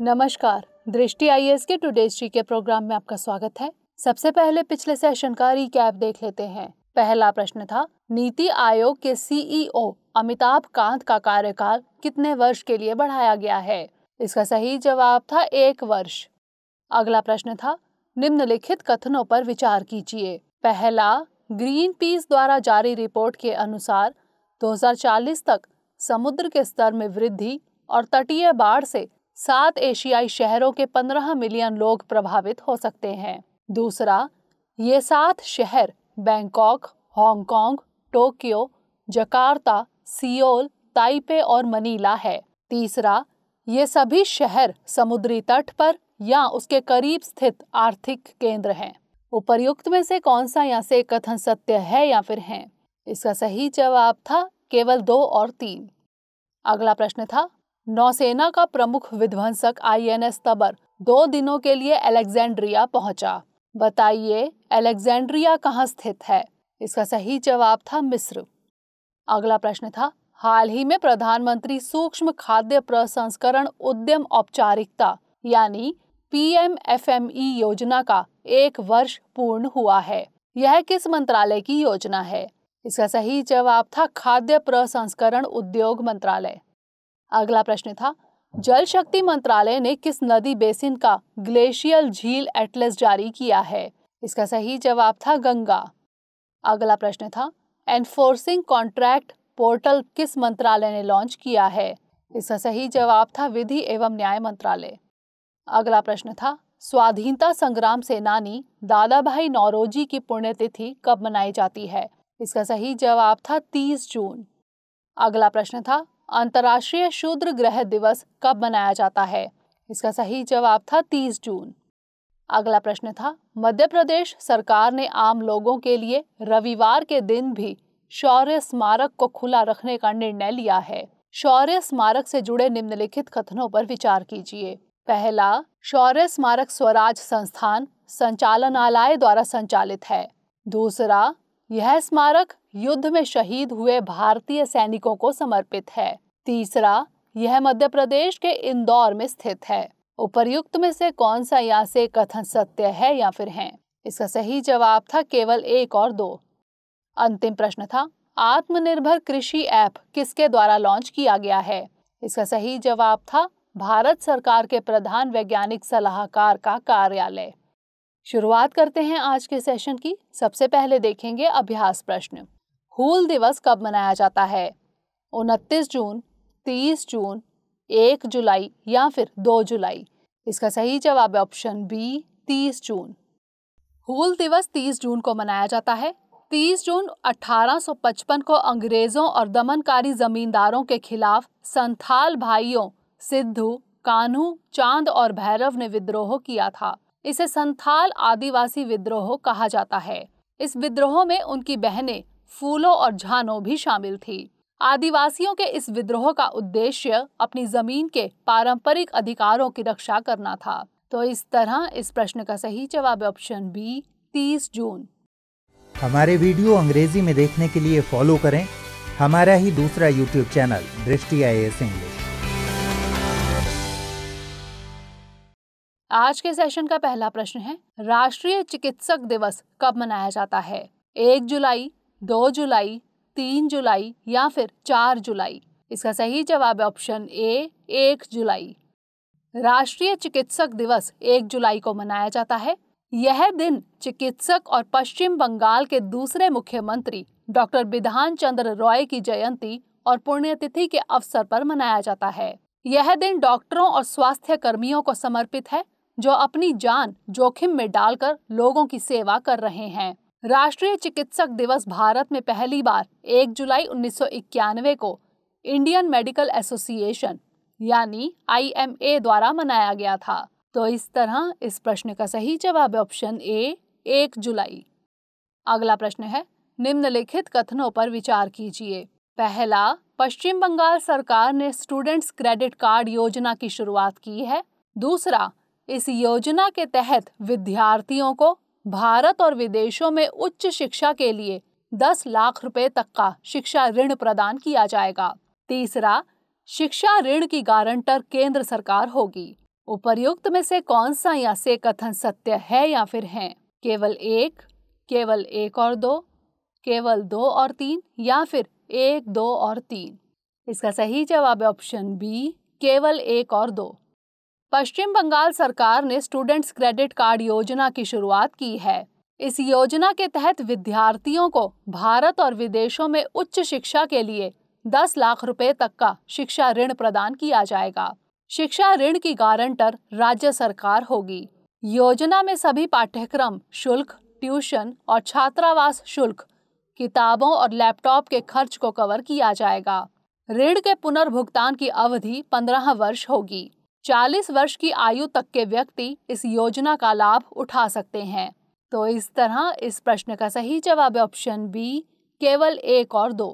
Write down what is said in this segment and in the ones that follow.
नमस्कार दृष्टि आई के टुडेस्ट्री के प्रोग्राम में आपका स्वागत है सबसे पहले पिछले सेशन का रिकैप देख लेते हैं पहला प्रश्न था नीति आयोग के सीईओ e अमिताभ कांत का कार्यकाल कितने वर्ष के लिए बढ़ाया गया है इसका सही जवाब था एक वर्ष अगला प्रश्न था निम्नलिखित कथनों पर विचार कीजिए पहला ग्रीन पीस द्वारा जारी रिपोर्ट के अनुसार 2040 तक समुद्र के स्तर में वृद्धि और तटीय बाढ़ से सात एशियाई शहरों के 15 मिलियन लोग प्रभावित हो सकते हैं दूसरा ये सात शहर Bangkok Hong Kong Tokyo Jakarta Seoul Taipei और मनीला है तीसरा ये सभी शहर समुद्री तट पर या उसके करीब स्थित आर्थिक केंद्र हैं उपर्युक्त में से कौन सा यहाँ से कथन सत्य है या फिर है इसका सही जवाब था केवल दो और तीन अगला प्रश्न था नौसेना का प्रमुख विध्वंसक आईएनएस तबर दो दिनों के लिए अलेक्जेंड्रिया पहुंचा बताइए अलेक्जेंड्रिया कहाँ स्थित है इसका सही जवाब था मिस्र अगला प्रश्न था हाल ही में प्रधानमंत्री सूक्ष्म खाद्य प्रसंस्करण उद्यम औपचारिकता यानी पीएमएफएमई योजना का एक वर्ष पूर्ण हुआ है यह किस मंत्रालय की योजना है इसका सही जवाब था खाद्य प्रसंस्करण उद्योग मंत्रालय अगला प्रश्न था जल शक्ति मंत्रालय ने किस नदी बेसिन का ग्लेशियल झील एटलस जारी किया है इसका सही जवाब था गंगा अगला प्रश्न था एनफोर्सिंग कॉन्ट्रैक्ट पोर्टल किस मंत्रालय ने लॉन्च किया है इसका सही जवाब था विधि एवं न्याय मंत्रालय अगला प्रश्न था स्वाधीनता संग्राम सेनानी दादा भाई नौरोजी की पुण्यतिथि कब मनाई जाती है इसका सही जवाब था 30 जून अगला प्रश्न था अंतर्राष्ट्रीय शूद्र ग्रह दिवस कब मनाया जाता है इसका सही जवाब था 30 जून अगला प्रश्न था मध्य प्रदेश सरकार ने आम लोगों के लिए रविवार के दिन भी शौर्य स्मारक को खुला रखने का निर्णय लिया है शौर्य स्मारक से जुड़े निम्नलिखित कथनों पर विचार कीजिए पहला शौर्य स्मारक स्वराज संस्थान संचालनालय द्वारा संचालित है दूसरा यह स्मारक युद्ध में शहीद हुए भारतीय सैनिकों को समर्पित है तीसरा यह मध्य प्रदेश के इंदौर में स्थित है उपर्युक्त में से कौन सा यहाँ से कथन सत्य है या फिर है इसका सही जवाब था केवल एक और दो अंतिम प्रश्न था आत्मनिर्भर कृषि ऐप किसके द्वारा लॉन्च किया गया है इसका सही जवाब था भारत सरकार के प्रधान वैज्ञानिक सलाहकार का कार्यालय शुरुआत करते हैं आज के सेशन की सबसे पहले देखेंगे अभ्यास प्रश्न हूल दिवस कब मनाया जाता है उनतीस जून तीस जून एक जुलाई या फिर दो जुलाई इसका सही जवाब है ऑप्शन बी तीस जून हूल दिवस तीस जून को मनाया जाता है तीस जून 1855 को अंग्रेज़ों और दमनकारी जमींदारों के खिलाफ संथाल भाइयों सिद्धू कानू चांद और भैरव ने विद्रोह किया था इसे संथाल आदिवासी विद्रोह कहा जाता है इस विद्रोह में उनकी बहनें फूलों और झानो भी शामिल थी आदिवासियों के इस विद्रोह का उद्देश्य अपनी जमीन के पारंपरिक अधिकारों की रक्षा करना था तो इस तरह इस प्रश्न का सही जवाब ऑप्शन बी 30 जून हमारे वीडियो अंग्रेजी में देखने के लिए फॉलो करें हमारा ही दूसरा यूट्यूब चैनल दृष्टि आई इंग्लिश आज के सेशन का पहला प्रश्न है राष्ट्रीय चिकित्सक दिवस कब मनाया जाता है एक जुलाई दो जुलाई तीन जुलाई या फिर चार जुलाई इसका सही जवाब ऑप्शन ए एक जुलाई राष्ट्रीय चिकित्सक दिवस एक जुलाई को मनाया जाता है यह दिन चिकित्सक और पश्चिम बंगाल के दूसरे मुख्यमंत्री डॉक्टर विधान चंद्र रॉय की जयंती और पुण्यतिथि के अवसर पर मनाया जाता है यह दिन डॉक्टरों और स्वास्थ्य कर्मियों को समर्पित है जो अपनी जान जोखिम में डालकर लोगों की सेवा कर रहे हैं राष्ट्रीय चिकित्सक दिवस भारत में पहली बार 1 जुलाई 1991 को इंडियन मेडिकल एसोसिएशन यानी आईएमए द्वारा मनाया गया था तो इस तरह इस प्रश्न का सही जवाब ऑप्शन ए एक जुलाई अगला प्रश्न है निम्नलिखित कथनों पर विचार कीजिए पहला पश्चिम बंगाल सरकार ने स्टूडेंट्स क्रेडिट कार्ड योजना की शुरुआत की है दूसरा इस योजना के तहत विद्यार्थियों को भारत और विदेशों में उच्च शिक्षा के लिए 10 लाख रुपए तक का शिक्षा ऋण प्रदान किया जाएगा तीसरा शिक्षा ऋण की गारंटर केंद्र सरकार होगी उपर्युक्त में से कौन सा या से कथन सत्य है या फिर है केवल एक केवल एक और दो केवल दो और तीन या फिर एक दो और तीन इसका सही जवाब है ऑप्शन बी केवल एक और दो पश्चिम बंगाल सरकार ने स्टूडेंट्स क्रेडिट कार्ड योजना की शुरुआत की है इस योजना के तहत विद्यार्थियों को भारत और विदेशों में उच्च शिक्षा के लिए 10 लाख रुपए तक का शिक्षा ऋण प्रदान किया जाएगा शिक्षा ऋण की गारंटर राज्य सरकार होगी योजना में सभी पाठ्यक्रम शुल्क ट्यूशन और छात्रावास शुल्क किताबों और लैपटॉप के खर्च को कवर किया जाएगा ऋण के पुनर्भुगतान की अवधि पंद्रह वर्ष होगी 40 वर्ष की आयु तक के व्यक्ति इस योजना का लाभ उठा सकते हैं तो इस तरह इस प्रश्न का सही जवाब ऑप्शन बी केवल एक और दो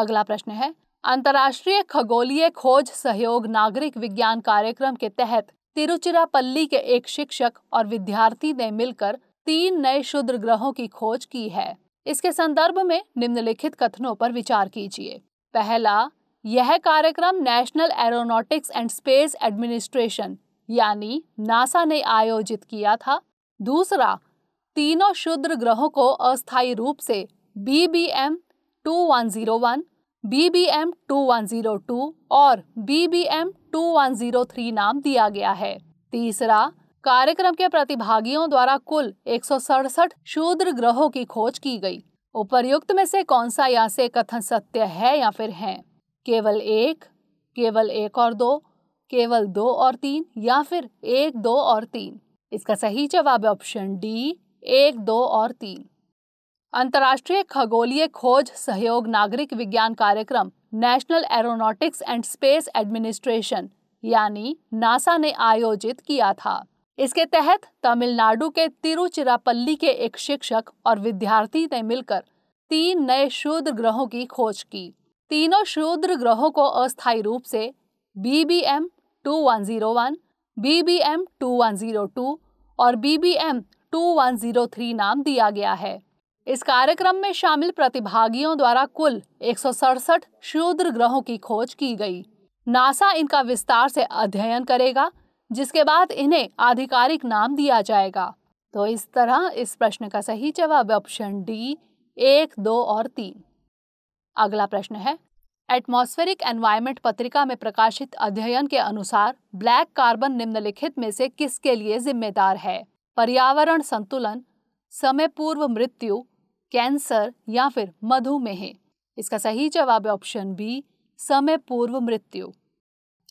अगला प्रश्न है अंतर्राष्ट्रीय खगोलीय खोज सहयोग नागरिक विज्ञान कार्यक्रम के तहत तिरुचिरापल्ली के एक शिक्षक और विद्यार्थी ने मिलकर तीन नए शुद्र ग्रहों की खोज की है इसके संदर्भ में निम्नलिखित कथनों पर विचार कीजिए पहला यह कार्यक्रम National Aeronautics and Space Administration यानी नासा ने आयोजित किया था दूसरा तीनों शुद्र ग्रहों को अस्थायी रूप से B B M two one zero one B B M two one zero two और B B M two one zero three नाम दिया गया है तीसरा कार्यक्रम के प्रतिभागियों द्वारा कुल एक सौ सड़सठ शूद्र ग्रहों की खोज की गई उपर्युक्त में से कौन सा यहाँ से कथन सत्य है या फिर है केवल एक केवल एक और दो केवल दो और तीन या फिर एक दो और तीन इसका सही जवाब है ऑप्शन डी एक दो और तीन अंतर्राष्ट्रीय खगोलीय खोज सहयोग नागरिक विज्ञान कार्यक्रम National Aeronautics and Space Administration यानी नासा ने आयोजित किया था इसके तहत तमिलनाडु के तिरुचिरापल्ली के एक शिक्षक और विद्यार्थी ने मिलकर तीन नए शुद्ध ग्रहों की खोज की तीनों शूद्र ग्रहों को अस्थायी रूप से B B M two one zero one B B M two one zero two और B B M two one zero three नाम दिया गया है इस कार्यक्रम में शामिल प्रतिभागियों द्वारा कुल एक शूद्र ग्रहों की खोज की गई नासा इनका विस्तार से अध्ययन करेगा जिसके बाद इन्हें आधिकारिक नाम दिया जाएगा तो इस तरह इस प्रश्न का सही जवाब ऑप्शन डी एक दो और तीन अगला प्रश्न है एटमॉस्फेरिक एनवायरमेंट पत्रिका में प्रकाशित अध्ययन के अनुसार ब्लैक कार्बन निम्नलिखित में से किसके लिए जिम्मेदार है पर्यावरण संतुलन समय पूर्व मृत्यु कैंसर या फिर मधुमेह इसका सही जवाब है ऑप्शन बी समय पूर्व मृत्यु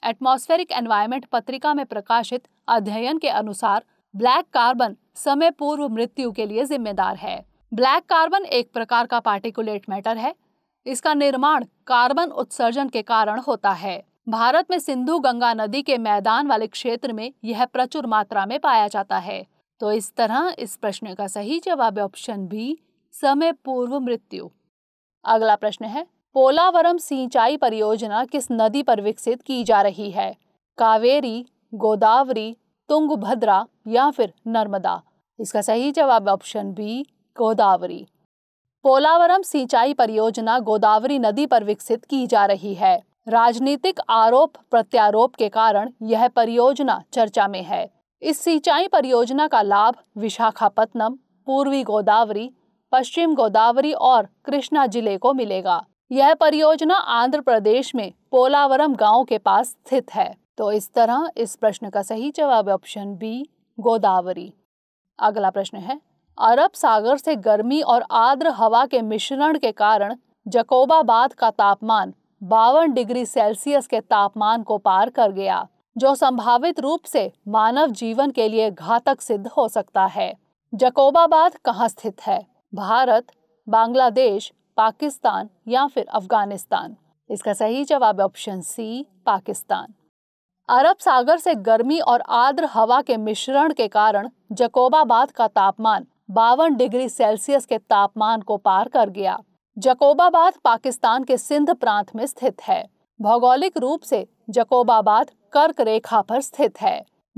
एटमॉस्फेरिक एनवायरमेंट पत्रिका में प्रकाशित अध्ययन के अनुसार ब्लैक कार्बन समय पूर्व मृत्यु के लिए जिम्मेदार है ब्लैक कार्बन एक प्रकार का पार्टिकुलेट मैटर है इसका निर्माण कार्बन उत्सर्जन के कारण होता है भारत में सिंधु गंगा नदी के मैदान वाले क्षेत्र में यह प्रचुर मात्रा में पाया जाता है तो इस तरह इस प्रश्न का सही जवाब ऑप्शन बी समय पूर्व मृत्यु अगला प्रश्न है पोलावरम सिंचाई परियोजना किस नदी पर विकसित की जा रही है कावेरी गोदावरी तुंगभद्रा या फिर नर्मदा इसका सही जवाब ऑप्शन बी गोदावरी पोलावरम सिंचाई परियोजना गोदावरी नदी पर विकसित की जा रही है राजनीतिक आरोप प्रत्यारोप के कारण यह परियोजना चर्चा में है इस सिंचाई परियोजना का लाभ विशाखापत्तनम पूर्वी गोदावरी पश्चिम गोदावरी और कृष्णा जिले को मिलेगा यह परियोजना आंध्र प्रदेश में पोलावरम गांव के पास स्थित है तो इस तरह इस प्रश्न का सही जवाब ऑप्शन बी गोदावरी अगला प्रश्न है अरब सागर से गर्मी और आर्द्र हवा के मिश्रण के कारण जकोबाबाद का तापमान बावन डिग्री सेल्सियस के तापमान को पार कर गया जो संभावित रूप से मानव जीवन के लिए घातक सिद्ध हो सकता है जकोबाबाद कहाँ स्थित है भारत बांग्लादेश पाकिस्तान या फिर अफगानिस्तान इसका सही जवाब ऑप्शन सी पाकिस्तान अरब सागर से गर्मी और आर्द्र हवा के मिश्रण के कारण जकोबाबाद का तापमान बावन डिग्री सेल्सियस के तापमान को पार कर गया जकोबाबाद पाकिस्तान के सिंध प्रांत में स्थित है भौगोलिक रूप से जकोबाबाद कर्क रेखा पर स्थित है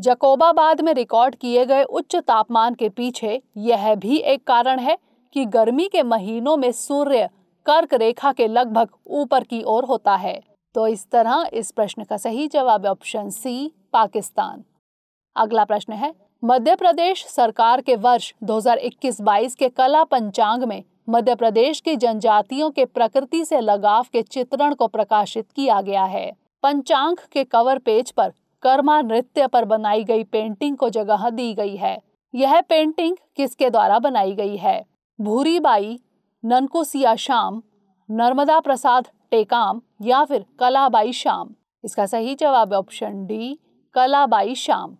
जकोबाबाद में रिकॉर्ड किए गए उच्च तापमान के पीछे यह भी एक कारण है कि गर्मी के महीनों में सूर्य कर्क रेखा के लगभग ऊपर की ओर होता है तो इस तरह इस प्रश्न का सही जवाब ऑप्शन सी पाकिस्तान अगला प्रश्न है मध्य प्रदेश सरकार के वर्ष 2021-22 के कला पंचांग में मध्य प्रदेश की जनजातियों के प्रकृति से लगाव के चित्रण को प्रकाशित किया गया है पंचांग के कवर पेज पर कर्मा नृत्य पर बनाई गई पेंटिंग को जगह दी गई है यह पेंटिंग किसके द्वारा बनाई गई है भूरी बाई ननकुसिया श्याम नर्मदा प्रसाद टेकाम या फिर कलाबाई श्याम इसका सही जवाब ऑप्शन डी कलाबाई श्याम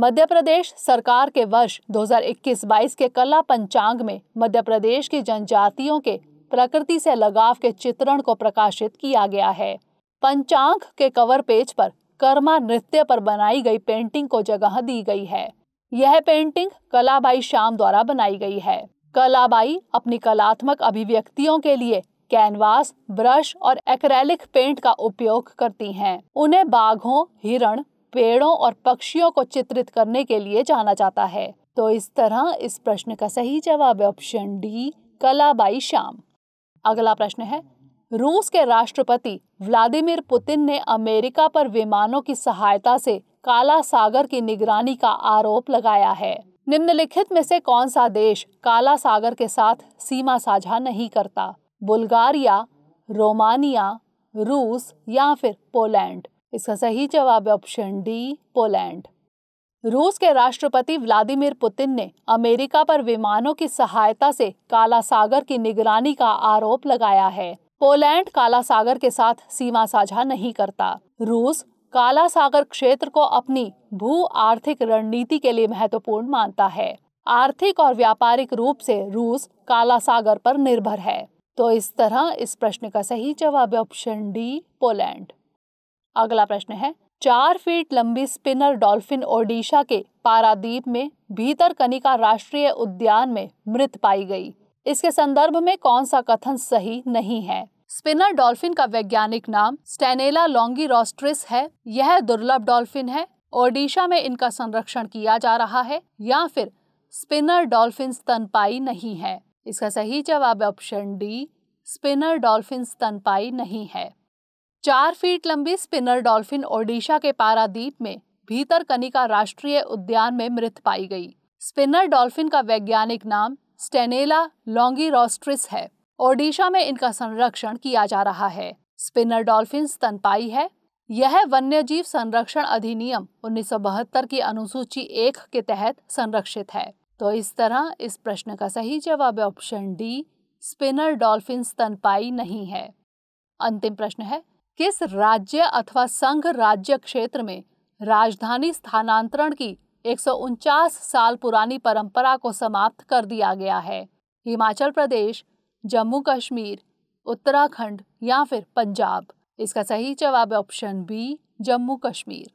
मध्य प्रदेश सरकार के वर्ष 2021-22 के कला पंचांग में मध्य प्रदेश की जनजातियों के प्रकृति से लगाव के चित्रण को प्रकाशित किया गया है पंचांग के कवर पेज पर कर्मा नृत्य पर बनाई गई पेंटिंग को जगह दी गई है यह पेंटिंग कलाबाई श्याम द्वारा बनाई गई है कलाबाई अपनी कलात्मक अभिव्यक्तियों के लिए कैनवास ब्रश और एक्रेलिक पेंट का उपयोग करती हैं। उन्हें बाघों हिरण पेड़ों और पक्षियों को चित्रित करने के लिए जाना जाता है तो इस तरह इस प्रश्न का सही जवाब है ऑप्शन डी कलाबाई श्याम अगला प्रश्न है रूस के राष्ट्रपति व्लादिमीर पुतिन ने अमेरिका पर विमानों की सहायता से काला सागर की निगरानी का आरोप लगाया है निम्नलिखित में से कौन सा देश काला सागर के साथ सीमा साझा नहीं करता बुल्गारिया रोमानिया रूस या फिर पोलैंड इसका सही जवाब है ऑप्शन डी पोलैंड रूस के राष्ट्रपति व्लादिमीर पुतिन ने अमेरिका पर विमानों की सहायता से काला सागर की निगरानी का आरोप लगाया है पोलैंड काला सागर के साथ सीमा साझा नहीं करता रूस काला सागर क्षेत्र को अपनी भू आर्थिक रणनीति के लिए महत्वपूर्ण मानता है आर्थिक और व्यापारिक रूप से रूस काला सागर पर निर्भर है तो इस तरह इस प्रश्न का सही जवाब ऑप्शन डी पोलैंड अगला प्रश्न है चार फीट लंबी स्पिनर डॉल्फिन ओडिशा के पारादीप में भीतर कनिका राष्ट्रीय उद्यान में मृत पाई गई इसके संदर्भ में कौन सा कथन सही नहीं है स्पिनर डॉल्फिन का वैज्ञानिक नाम स्टेनेला लॉन्गी रोस्ट्रिस है यह दुर्लभ डॉल्फिन है ओडिशा में इनका संरक्षण किया जा रहा है या फिर स्पिनर डॉल्फिन स्तनपाई नहीं है इसका सही जवाब ऑप्शन डी स्पिनर डॉल्फिन स्तनपाई नहीं है चार फीट लंबी स्पिनर डॉल्फिन ओडिशा के पारादीप में भीतर कनिका राष्ट्रीय उद्यान में मृत पाई गई स्पिनर डॉल्फिन का वैज्ञानिक नाम स्टेनेला रोस्ट्रिस है ओडिशा में इनका संरक्षण किया जा रहा है स्पिनर डॉल्फिन स्तनपाई है यह वन्य जीव संरक्षण अधिनियम उन्नीस की अनुसूची एक के तहत संरक्षित है तो इस तरह इस प्रश्न का सही जवाब ऑप्शन डी स्पिनर डॉल्फिन स्तनपाई नहीं है अंतिम प्रश्न है किस राज्य अथवा संघ राज्य क्षेत्र में राजधानी स्थानांतरण की एक साल पुरानी परंपरा को समाप्त कर दिया गया है हिमाचल प्रदेश जम्मू कश्मीर उत्तराखंड या फिर पंजाब इसका सही जवाब ऑप्शन बी जम्मू कश्मीर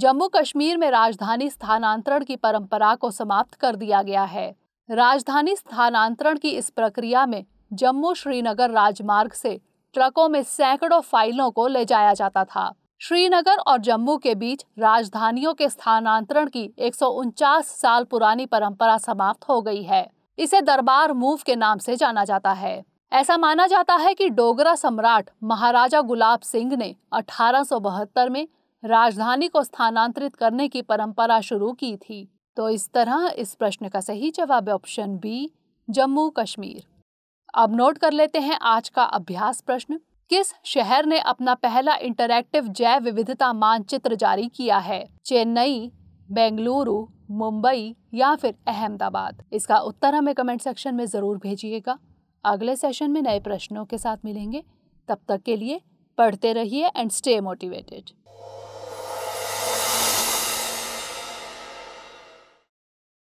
जम्मू कश्मीर में राजधानी स्थानांतरण की परंपरा को समाप्त कर दिया गया है राजधानी स्थानांतरण की इस प्रक्रिया में जम्मू श्रीनगर राजमार्ग से ट्रकों में सैकड़ों फाइलों को ले जाया जाता था श्रीनगर और जम्मू के बीच राजधानियों के स्थानांतरण की एक साल पुरानी परंपरा समाप्त हो गई है इसे दरबार मूव के नाम से जाना जाता है ऐसा माना जाता है कि डोगरा सम्राट महाराजा गुलाब सिंह ने अठारह में राजधानी को स्थानांतरित करने की परंपरा शुरू की थी तो इस तरह इस प्रश्न का सही जवाब ऑप्शन बी जम्मू कश्मीर अब नोट कर लेते हैं आज का अभ्यास प्रश्न किस शहर ने अपना पहला इंटरैक्टिव जैव विविधता मानचित्र जारी किया है चेन्नई बेंगलुरु मुंबई या फिर अहमदाबाद इसका उत्तर हमें कमेंट सेक्शन में ज़रूर भेजिएगा अगले सेशन में नए प्रश्नों के साथ मिलेंगे तब तक के लिए पढ़ते रहिए एंड स्टे मोटिवेटेड